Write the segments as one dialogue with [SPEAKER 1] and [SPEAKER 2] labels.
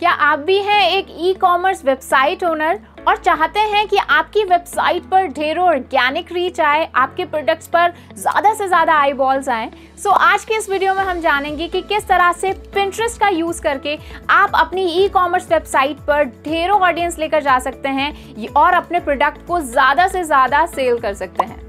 [SPEAKER 1] क्या आप भी हैं एक ई कॉमर्स वेबसाइट ओनर और चाहते हैं कि आपकी वेबसाइट पर ढेरों ऑर्गेनिक रीच आए आपके प्रोडक्ट्स पर ज़्यादा से ज़्यादा आई बॉल्स आएँ सो आज के इस वीडियो में हम जानेंगे कि किस तरह से पिंट्रेस्ट का यूज़ करके आप अपनी ई कॉमर्स वेबसाइट पर ढेरों ऑडियंस लेकर जा सकते हैं और अपने प्रोडक्ट को ज़्यादा से ज़्यादा सेल कर सकते हैं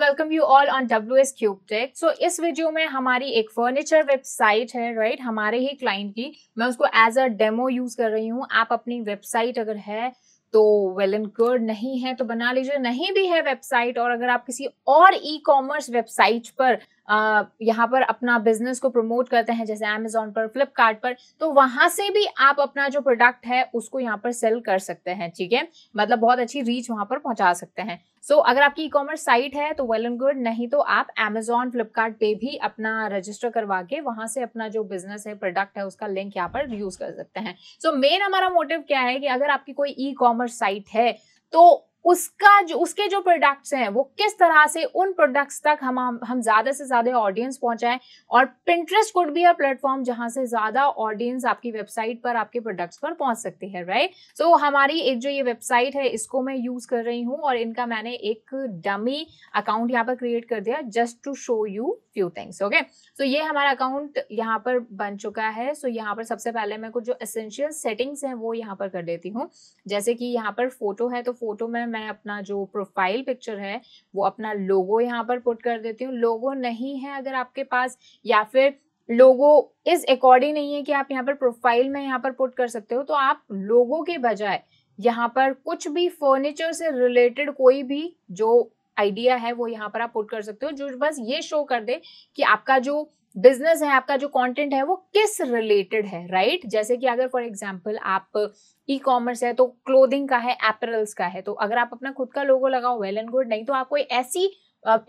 [SPEAKER 1] welcome you all on W S cube tech so इस वीडियो में हमारी एक फर्नीचर वेबसाइट है राइट right? हमारे ही क्लाइंट की मैं उसको एज अ डेमो यूज कर रही हूँ आप अपनी वेबसाइट अगर है तो वेल एंड गुड नहीं है तो बना लीजिए नहीं भी है वेबसाइट और अगर आप किसी और ई कॉमर्स वेबसाइट पर यहाँ पर अपना बिजनेस को प्रमोट करते हैं जैसे अमेजोन पर फ्लिपकार्ट पर तो वहां से भी आप अपना जो प्रोडक्ट है उसको यहाँ पर सेल कर सकते हैं ठीक है मतलब बहुत अच्छी रीच वहां पर पहुंचा सकते हैं सो so, अगर आपकी ई कॉमर्स साइट है तो वेल एंड गुड नहीं तो आप एमेजोन फ्लिपकार्ट पे भी अपना रजिस्टर करवा के वहां से अपना जो बिजनेस है प्रोडक्ट है उसका लिंक यहाँ पर यूज कर सकते हैं सो so, मेन हमारा मोटिव क्या है कि अगर आपकी कोई ई कॉमर्स साइट है तो उसका जो उसके जो प्रोडक्ट्स हैं वो किस तरह से उन प्रोडक्ट्स तक हम हम ज़्यादा से ज़्यादा ऑडियंस पहुंचाएं और प्रिंटरेस्ट कुड भी अ प्लेटफॉर्म जहां से ज़्यादा ऑडियंस आपकी वेबसाइट पर आपके प्रोडक्ट्स पर पहुंच सकती है राइट सो so, हमारी एक जो ये वेबसाइट है इसको मैं यूज़ कर रही हूँ और इनका मैंने एक डमी अकाउंट यहाँ पर क्रिएट कर दिया just to show you few things okay so ये हमारा अकाउंट यहाँ पर बन चुका है सो so, यहाँ पर सबसे पहले मैं कुछ जो एसेंशियल सेटिंग्स हैं वो यहाँ पर कर देती हूँ जैसे कि यहाँ पर फोटो है तो फोटो में मैं अपना जो प्रोफाइल पिक्चर है वो अपना लोगो यहाँ पर पुट कर देती हूँ लोगो नहीं है अगर आपके पास या फिर लोगो इस अकॉर्डिंग नहीं है कि आप यहाँ पर प्रोफाइल में यहाँ पर पुट कर सकते हो तो आप लोगों के बजाय यहाँ पर कुछ भी फर्नीचर से रिलेटेड कोई भी जो आइडिया है वो यहाँ पर आप पुट कर सकते हो जो बस ये शो कर दे कि आपका जो बिजनेस है आपका जो कंटेंट है वो किस रिलेटेड है राइट right? जैसे कि अगर फॉर एग्जांपल आप ई कॉमर्स है तो क्लोथिंग का है एपरल्स का है तो अगर आप अपना खुद का लोगो लगाओ वेल एंड गुड नहीं तो आप कोई ऐसी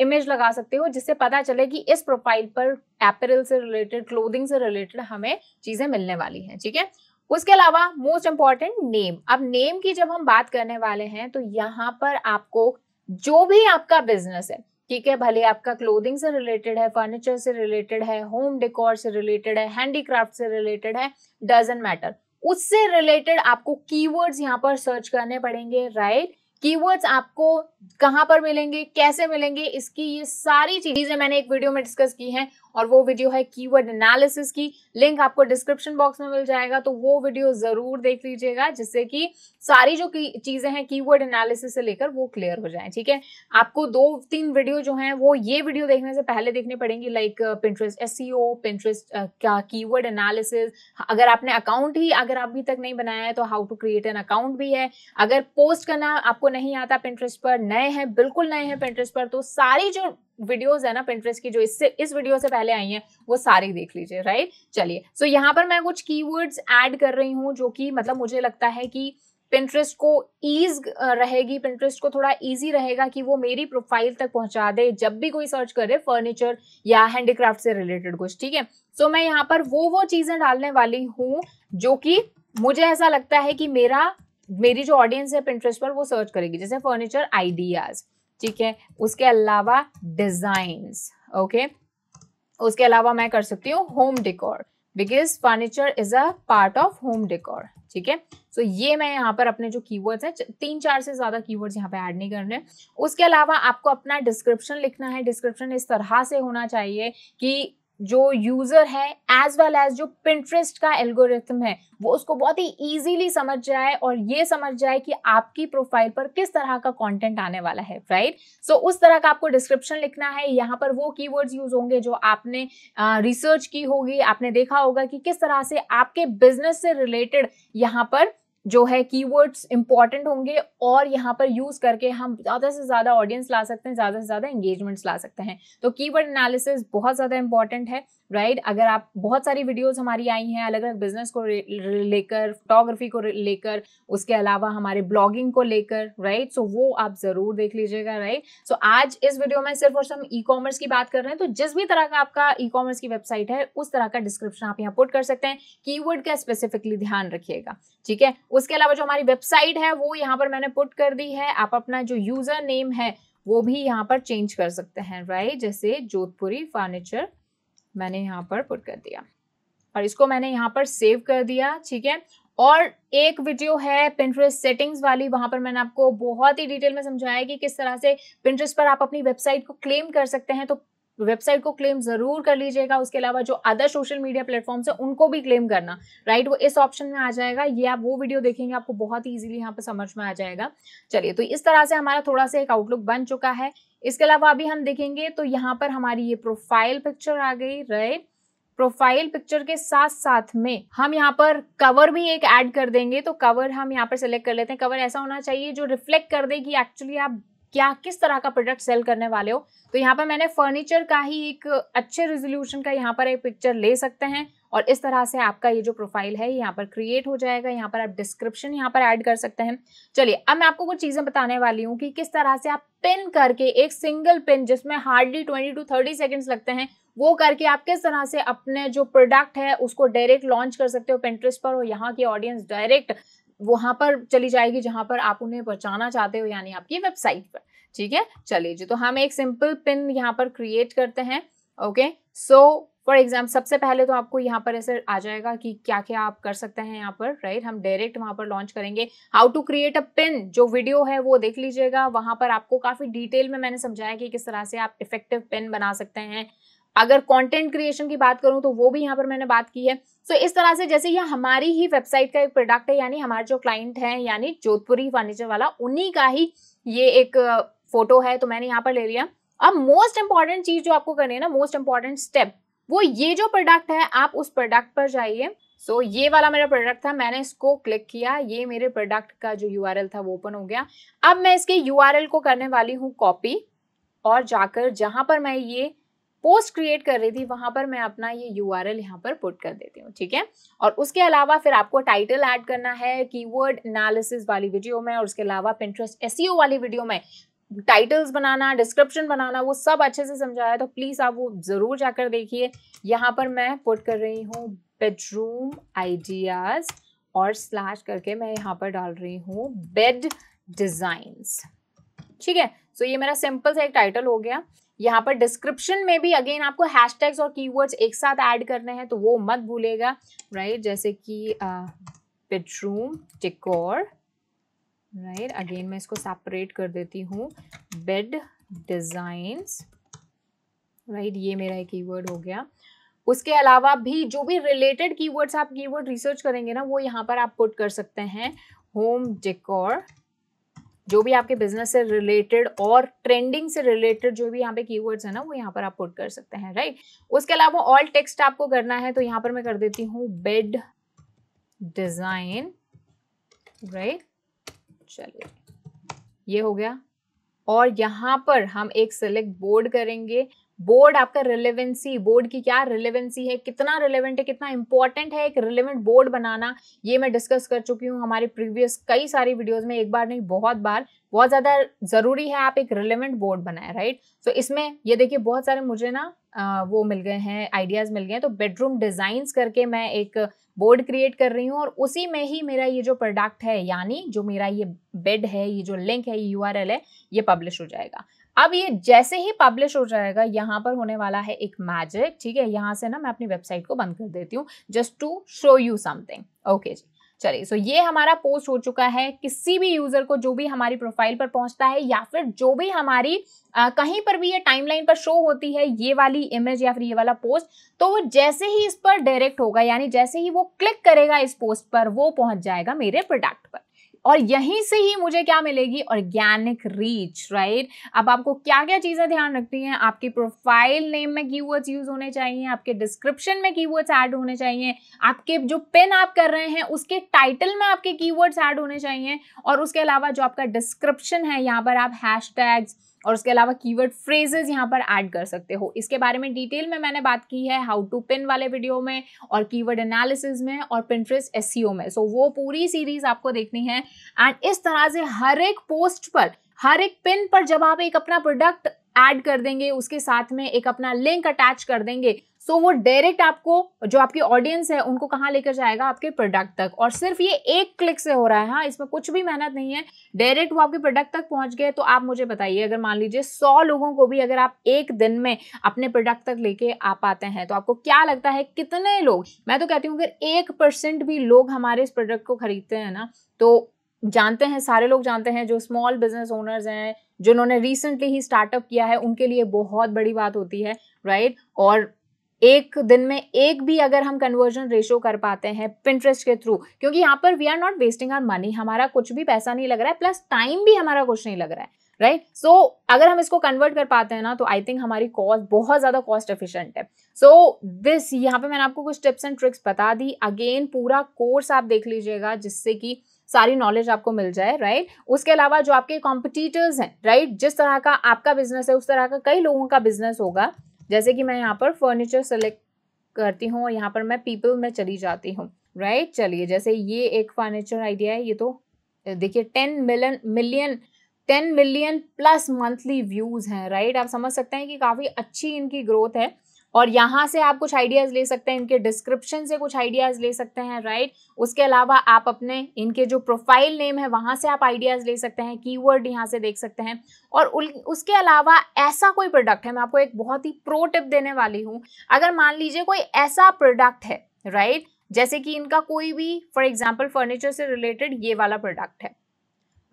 [SPEAKER 1] इमेज लगा सकते हो जिससे पता चले कि इस प्रोफाइल पर एपरल से रिलेटेड क्लोथिंग से रिलेटेड हमें चीजें मिलने वाली हैं ठीक है उसके अलावा मोस्ट इंपॉर्टेंट नेम अब नेम की जब हम बात करने वाले हैं तो यहाँ पर आपको जो भी आपका बिजनेस है ठीक है भले आपका क्लोथिंग से रिलेटेड है फर्नीचर से रिलेटेड है होम डेकोर से रिलेटेड है हैंडीक्राफ्ट से रिलेटेड है डजेंट मैटर उससे रिलेटेड आपको कीवर्ड्स यहाँ पर सर्च करने पड़ेंगे राइट right? कीवर्ड्स आपको कहाँ पर मिलेंगे कैसे मिलेंगे इसकी ये सारी चीजें मैंने एक वीडियो में डिस्कस की हैं और वो वीडियो है कीवर्ड एनालिसिस की लिंक आपको डिस्क्रिप्शन बॉक्स में मिल जाएगा तो वो वीडियो जरूर देख लीजिएगा जिससे कि सारी जो चीजें हैं कीवर्ड एनालिसिस से लेकर वो क्लियर हो जाए ठीक है आपको दो तीन वीडियो जो हैं वो ये वीडियो देखने से पहले देखने पड़ेंगी like Pinterest S Pinterest keyword analysis अगर आपने अकाउंट ही अगर आप अभी तक नहीं बनाया है तो how to create an account भी है अगर पोस्ट करना आपको नहीं आता पिंट्रेस्ट पर नए हैं बिल्कुल नए हैं पिंट्रेस्ट पर तो सारी जो वीडियोज है ना पिंटरेस्ट की जो इससे इस वीडियो से पहले आई है वो सारी देख लीजिए राइट चलिए सो यहाँ पर मैं कुछ कीवर्ड्स ऐड कर रही हूँ जो कि मतलब मुझे लगता है कि पिंटरेस्ट को ईज रहेगी पिंटरेस्ट को थोड़ा ईजी रहेगा कि वो मेरी प्रोफाइल तक पहुंचा दे जब भी कोई सर्च करे फर्नीचर या हैंडीक्राफ्ट से रिलेटेड कुछ ठीक है सो मैं यहाँ पर वो वो चीज़ें डालने वाली हूँ जो कि मुझे ऐसा लगता है कि मेरा मेरी जो ऑडियंस है पिंटरेस्ट पर वो सर्च करेगी जैसे फर्नीचर आइडियाज़ ठीक है उसके अलावा डिजाइन ओके उसके अलावा मैं कर सकती हूँ home decor because furniture is a part of home decor ठीक है सो ये मैं यहाँ पर अपने जो कीवर्ड्स हैं तीन चार से ज़्यादा कीवर्ड्स यहाँ पे ऐड नहीं करने उसके अलावा आपको अपना डिस्क्रिप्शन लिखना है डिस्क्रिप्शन इस तरह से होना चाहिए कि जो यूजर है एज वेल एज जो पिंट्रेस्ट का एल्गोरिथम है वो उसको बहुत ही इजीली समझ जाए और ये समझ जाए कि आपकी प्रोफाइल पर किस तरह का कंटेंट आने वाला है राइट right? सो so, उस तरह का आपको डिस्क्रिप्शन लिखना है यहाँ पर वो कीवर्ड्स यूज होंगे जो आपने रिसर्च uh, की होगी आपने देखा होगा कि किस तरह से आपके बिजनेस से रिलेटेड यहाँ पर जो है कीवर्ड्स इंपॉर्टेंट होंगे और यहाँ पर यूज़ करके हम ज़्यादा से ज़्यादा ऑडियंस ला सकते हैं ज़्यादा से ज़्यादा एंगेजमेंट्स ला सकते हैं तो कीवर्ड एनालिसिस बहुत ज़्यादा इंपॉर्टेंट है राइट right? अगर आप बहुत सारी वीडियोस हमारी आई हैं अलग अलग बिजनेस को लेकर फोटोग्राफी को लेकर उसके अलावा हमारे ब्लॉगिंग को लेकर राइट सो वो आप ज़रूर देख लीजिएगा राइट सो आज इस वीडियो में सिर्फ और सिर्फ ई कॉमर्स की बात कर रहे हैं तो जिस भी तरह का आपका ई कॉमर्स की वेबसाइट है उस तरह का डिस्क्रिप्शन आप यहाँ पुट कर सकते हैं कीवर्ड का स्पेसिफिकली ध्यान रखिएगा ठीक है उसके अलावा जो हमारी वेबसाइट है वो यहाँ पर मैंने पुट कर दी है आप अपना जो यूजर नेम है वो भी यहाँ पर चेंज कर सकते हैं राइट जैसे जोधपुरी फर्नीचर मैंने यहाँ पर पुट कर दिया और इसको मैंने यहाँ पर सेव कर दिया ठीक है और एक वीडियो है पिंट्रेस सेटिंग्स वाली वहां पर मैंने आपको बहुत ही डिटेल में समझाया कि किस तरह से पिंट्रेस पर आप अपनी वेबसाइट को क्लेम कर सकते हैं तो वेबसाइट को क्लेम जरूर कर लीजिएगा उसके अलावा जो अदर सोशल मीडिया प्लेटफॉर्म्स है उनको भी क्लेम करना राइट वो इस ऑप्शन में आ जाएगा ये आप वो वीडियो देखेंगे आपको बहुत ही ईजिली यहाँ पर समझ में आ जाएगा चलिए तो इस तरह से हमारा थोड़ा सा एक आउटलुक बन चुका है इसके अलावा अभी हम देखेंगे तो यहाँ पर हमारी ये प्रोफाइल पिक्चर आ गई राइट प्रोफाइल पिक्चर के साथ साथ में हम यहाँ पर कवर भी एक ऐड कर देंगे तो कवर हम यहाँ पर सिलेक्ट कर लेते हैं कवर ऐसा होना चाहिए जो रिफ्लेक्ट कर दे कि एक्चुअली आप क्या किस तरह का प्रोडक्ट सेल करने वाले हो तो यहाँ पर मैंने फर्नीचर का ही एक अच्छे रेजोल्यूशन का यहाँ पर एक पिक्चर ले सकते हैं और इस तरह से आपका ये जो प्रोफाइल है यहाँ पर क्रिएट हो जाएगा यहाँ पर आप डिस्क्रिप्शन यहाँ पर ऐड कर सकते हैं चलिए अब मैं आपको कुछ चीज़ें बताने वाली हूँ कि किस तरह से आप पिन करके एक सिंगल पिन जिसमें hardly twenty to thirty seconds लगते हैं वो करके आप किस तरह से अपने जो प्रोडक्ट है उसको डायरेक्ट लॉन्च कर सकते हो पेंट्रेस पर और यहाँ की ऑडियंस डायरेक्ट वहां पर चली जाएगी जहां पर आप उन्हें पहुँचाना चाहते हो यानी आपकी वेबसाइट पर ठीक है चलिए जी तो हम एक सिंपल पिन यहाँ पर क्रिएट करते हैं ओके सो फॉर एग्जाम्पल सबसे पहले तो आपको यहाँ पर ऐसे आ जाएगा कि क्या क्या आप कर सकते हैं यहाँ पर राइट right? हम डायरेक्ट वहां पर लॉन्च करेंगे how to create a pin जो वीडियो है वो देख लीजिएगा वहां पर आपको काफ़ी डिटेल में मैंने समझाया कि किस तरह से आप इफेक्टिव पिन बना सकते हैं अगर कंटेंट क्रिएशन की बात करूं तो वो भी यहाँ पर मैंने बात की है सो so, इस तरह से जैसे ये हमारी ही वेबसाइट का एक प्रोडक्ट है यानी हमारे जो क्लाइंट हैं यानी जोधपुरी फर्नीचर वाला उन्हीं का ही ये एक फोटो है तो मैंने यहाँ पर ले लिया अब मोस्ट इंपॉर्टेंट चीज जो आपको करनी है ना मोस्ट इंपॉर्टेंट स्टेप वो ये जो प्रोडक्ट है आप उस प्रोडक्ट पर जाइए सो so, ये वाला मेरा प्रोडक्ट था मैंने इसको क्लिक किया ये मेरे प्रोडक्ट का जो यू था वो ओपन हो गया अब मैं इसके यू को करने वाली हूँ कॉपी और जाकर जहाँ पर मैं ये पोस्ट क्रिएट कर रही थी वहां पर मैं अपना ये यू आर एल यहाँ पर पुट कर देती हूँ ठीक है और उसके अलावा फिर आपको टाइटल ऐड करना है कीवर्ड एनालिसिस वाली वीडियो में और उसके अलावा पिंट्रेस्ट एस e वाली वीडियो में टाइटल्स बनाना डिस्क्रिप्शन बनाना वो सब अच्छे से समझाया तो प्लीज़ आप वो ज़रूर जाकर देखिए यहाँ पर मैं पुट कर रही हूँ बेडरूम आइडियाज़ और स्लैश करके मैं यहाँ पर डाल रही हूँ बेड डिजाइन ठीक है सो so, ये मेरा सिंपल सा एक टाइटल हो गया यहाँ पर डिस्क्रिप्शन में भी अगेन आपको हैशटैग्स और कीवर्ड्स एक साथ ऐड करने हैं तो वो मत भूलेगा राइट जैसे कि बेडरूम डेकोर राइट अगेन मैं इसको सेपरेट कर देती हूँ बेड डिज़ाइंस राइट ये मेरा एक कीवर्ड हो गया उसके अलावा भी जो भी रिलेटेड कीवर्ड्स आप कीवर्ड रिसर्च करेंगे ना वो यहाँ पर आप पुट कर सकते हैं होम डेकोर जो भी आपके बिजनेस से रिलेटेड और ट्रेंडिंग से रिलेटेड जो भी यहाँ पे कीवर्ड्स है ना वो यहाँ पर आप पुट कर सकते हैं राइट उसके अलावा ऑल टेक्स्ट आपको करना है तो यहाँ पर मैं कर देती हूँ बेड डिजाइन राइट चलिए ये हो गया और यहाँ पर हम एक सेलेक्ट बोर्ड करेंगे बोर्ड आपका रिलेवेंसी बोर्ड की क्या रिलेवेंसी है कितना रिलेवेंट है कितना इंपॉर्टेंट है एक रिलेवेंट बोर्ड बनाना ये मैं डिस्कस कर चुकी हूँ हमारे प्रीवियस कई सारी वीडियोस में एक बार नहीं बहुत बार बहुत ज़्यादा ज़रूरी है आप एक रिलेवेंट बोर्ड बनाए राइट सो तो इसमें ये देखिए बहुत सारे मुझे ना वो मिल गए हैं आइडियाज़ मिल गए हैं तो बेडरूम डिजाइन करके मैं एक बोर्ड क्रिएट कर रही हूँ और उसी में ही मेरा ये जो प्रोडक्ट है यानी जो मेरा ये बेड है ये जो लिंक है ये यू है ये पब्लिश हो जाएगा अब ये जैसे ही पब्लिश हो जाएगा यहाँ पर होने वाला है एक मैजिक ठीक है यहाँ से ना मैं अपनी वेबसाइट को बंद कर देती हूँ just to show you something okay जी चलिए सो ये हमारा पोस्ट हो चुका है किसी भी यूजर को जो भी हमारी प्रोफाइल पर पहुंचता है या फिर जो भी हमारी आ, कहीं पर भी ये टाइमलाइन पर शो होती है ये वाली इमेज या फिर ये वाला पोस्ट तो वो जैसे ही इस पर डायरेक्ट होगा यानी जैसे ही वो क्लिक करेगा इस पोस्ट पर वो पहुंच जाएगा मेरे प्रोडक्ट पर और यहीं से ही मुझे क्या मिलेगी ऑर्गेनिक रीच राइट अब आपको क्या क्या चीज़ें ध्यान रखनी है आपके प्रोफाइल नेम में वर्ड्स यूज होने चाहिए आपके डिस्क्रिप्शन में वर्ड्स ऐड होने चाहिए आपके जो पिन आप कर रहे हैं उसके टाइटल में आपके वर्ड्स ऐड होने चाहिए और उसके अलावा जो आपका डिस्क्रिप्शन है यहाँ पर आप हैश टैग्स और उसके अलावा कीवर्ड फ्रेजेस यहाँ पर ऐड कर सकते हो इसके बारे में डिटेल में मैंने बात की है हाउ टू पिन वाले वीडियो में और कीवर्ड एनालिसिस में और पिंट्रेस एस e में सो so, वो पूरी सीरीज आपको देखनी है एंड इस तरह से हर एक पोस्ट पर हर एक पिन पर जब आप एक अपना प्रोडक्ट ऐड कर देंगे उसके साथ में एक अपना लिंक अटैच कर देंगे सो वो डायरेक्ट आपको जो आपकी ऑडियंस है उनको कहाँ लेकर जाएगा आपके प्रोडक्ट तक और सिर्फ ये एक क्लिक से हो रहा है हाँ इसमें कुछ भी मेहनत नहीं है डायरेक्ट वो आपके प्रोडक्ट तक पहुँच गए तो आप मुझे बताइए अगर मान लीजिए सौ लोगों को भी अगर आप एक दिन में अपने प्रोडक्ट तक लेके आ पाते हैं तो आपको क्या लगता है कितने लोग मैं तो कहती हूँ अगर एक परसेंट भी लोग हमारे इस प्रोडक्ट को खरीदते हैं ना तो जानते हैं सारे लोग जानते हैं जो स्मॉल बिजनेस ओनर्स हैं जिन्होंने रिसेंटली ही स्टार्टअप किया है उनके लिए बहुत बड़ी बात होती है राइट और एक दिन में एक भी अगर हम कन्वर्जन रेशो कर पाते हैं पिंटरेस्ट के थ्रू क्योंकि यहाँ पर we are not wasting our money हमारा कुछ भी पैसा नहीं लग रहा है प्लस टाइम भी हमारा कुछ नहीं लग रहा है राइट right? सो so, अगर हम इसको कन्वर्ट कर पाते हैं ना तो आई थिंक हमारी कॉस्ट बहुत ज़्यादा कॉस्ट एफिशिएंट है सो so, दिस यहाँ पे मैंने आपको कुछ टिप्स एंड ट्रिक्स बता दी अगेन पूरा कोर्स आप देख लीजिएगा जिससे कि सारी नॉलेज आपको मिल जाए राइट उसके अलावा जो आपके कॉम्पिटिटर्स हैं राइट जिस तरह का आपका बिजनेस है उस तरह का कई लोगों का बिजनेस होगा जैसे कि मैं यहाँ पर फर्नीचर सेलेक्ट करती हूँ और यहाँ पर मैं पीपल में चली जाती हूँ राइट right? चलिए जैसे ये एक फर्नीचर आइडिया है ये तो देखिए ten million million ten million plus monthly views हैं राइट आप समझ सकते हैं कि काफ़ी अच्छी इनकी ग्रोथ है और यहाँ से आप कुछ आइडियाज ले सकते हैं इनके डिस्क्रिप्शन से कुछ आइडियाज ले सकते हैं राइट उसके अलावा आप अपने इनके जो प्रोफाइल नेम है वहां से आप आइडियाज ले सकते हैं की वर्ड यहाँ से देख सकते हैं और उसके अलावा ऐसा कोई प्रोडक्ट है मैं आपको एक बहुत ही प्रो टिप देने वाली हूँ अगर मान लीजिए कोई ऐसा प्रोडक्ट है राइट जैसे कि इनका कोई भी फॉर एग्जाम्पल फर्नीचर से रिलेटेड ये वाला प्रोडक्ट है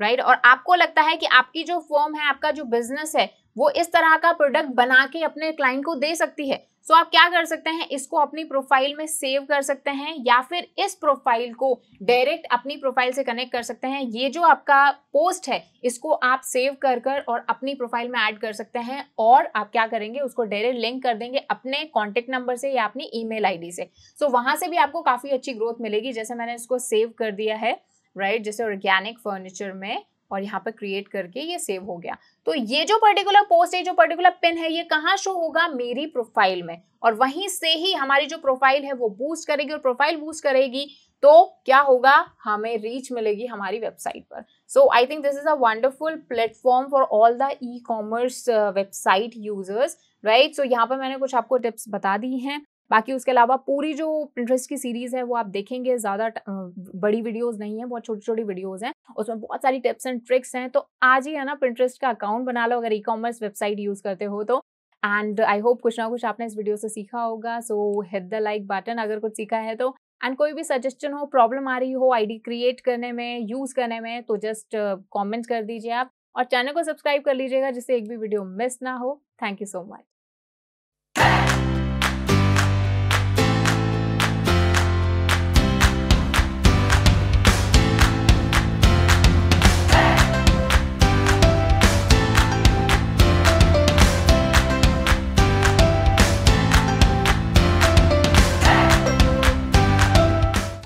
[SPEAKER 1] राइट और आपको लगता है कि आपकी जो फॉर्म है आपका जो बिजनेस है वो इस तरह का प्रोडक्ट बना के अपने क्लाइंट को दे सकती है सो so, आप क्या कर सकते हैं इसको अपनी प्रोफाइल में सेव कर सकते हैं या फिर इस प्रोफाइल को डायरेक्ट अपनी प्रोफाइल से कनेक्ट कर सकते हैं ये जो आपका पोस्ट है इसको आप सेव कर कर और अपनी प्रोफाइल में ऐड कर सकते हैं और आप क्या करेंगे उसको डायरेक्ट लिंक कर देंगे अपने कॉन्टेक्ट नंबर से या अपनी ई मेल से सो so, वहाँ से भी आपको काफ़ी अच्छी ग्रोथ मिलेगी जैसे मैंने इसको सेव कर दिया है राइट right? जैसे ऑर्गेनिक फर्नीचर में और यहाँ पर क्रिएट करके ये सेव हो गया तो ये जो पर्टिकुलर पोस्ट है जो पर्टिकुलर पिन है ये कहाँ शो होगा मेरी प्रोफाइल में और वहीं से ही हमारी जो प्रोफाइल है वो बूस्ट करेगी और प्रोफाइल बूस्ट करेगी तो क्या होगा हमें रीच मिलेगी हमारी वेबसाइट पर so I think this is a wonderful platform for all the e commerce website users right so यहाँ पर मैंने कुछ आपको टिप्स बता दी हैं बाकी उसके अलावा पूरी जो प्रिंट्रेस्ट की सीरीज़ है वो आप देखेंगे ज़्यादा बड़ी वीडियोस नहीं है बहुत छोटी छोटी वीडियोस हैं उसमें बहुत सारी टिप्स एंड ट्रिक्स हैं तो आज ही है ना प्रिंट्रेस्ट का अकाउंट बना लो अगर ई कॉमर्स वेबसाइट यूज़ करते हो तो एंड आई होप कुछ ना कुछ आपने इस वीडियो से सीखा होगा so hit the like button अगर कुछ सीखा है तो एंड कोई भी सजेशन हो प्रॉब्लम आ रही हो आईडी क्रिएट करने में यूज़ करने में तो जस्ट कमेंट uh, कर दीजिए आप और चैनल को सब्सक्राइब कर लीजिएगा जिससे एक भी वीडियो मिस ना हो थैंक यू सो मच